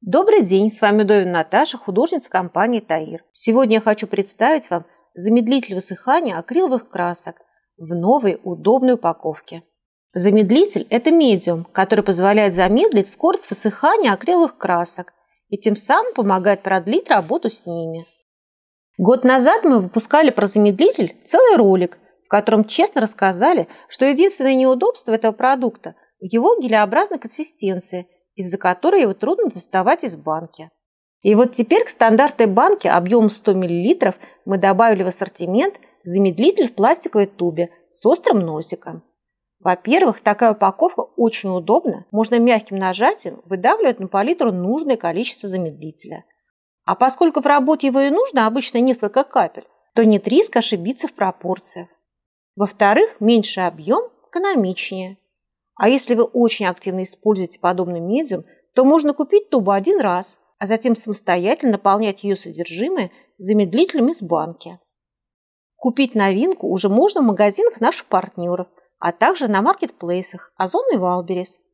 Добрый день, с вами Довин Наташа, художница компании «Таир». Сегодня я хочу представить вам замедлитель высыхания акриловых красок в новой удобной упаковке. Замедлитель – это медиум, который позволяет замедлить скорость высыхания акриловых красок и тем самым помогает продлить работу с ними. Год назад мы выпускали про замедлитель целый ролик, в котором честно рассказали, что единственное неудобство этого продукта в его гелеобразной консистенции – из-за которой его трудно доставать из банки. И вот теперь к стандартной банке объемом 100 мл мы добавили в ассортимент замедлитель в пластиковой тубе с острым носиком. Во-первых, такая упаковка очень удобна. Можно мягким нажатием выдавливать на палитру нужное количество замедлителя. А поскольку в работе его и нужно обычно несколько капель, то нет риска ошибиться в пропорциях. Во-вторых, меньший объем экономичнее. А если вы очень активно используете подобный медиум, то можно купить тубу один раз, а затем самостоятельно наполнять ее содержимое замедлителем с банки. Купить новинку уже можно в магазинах наших партнеров, а также на маркетплейсах Озон и Валберес –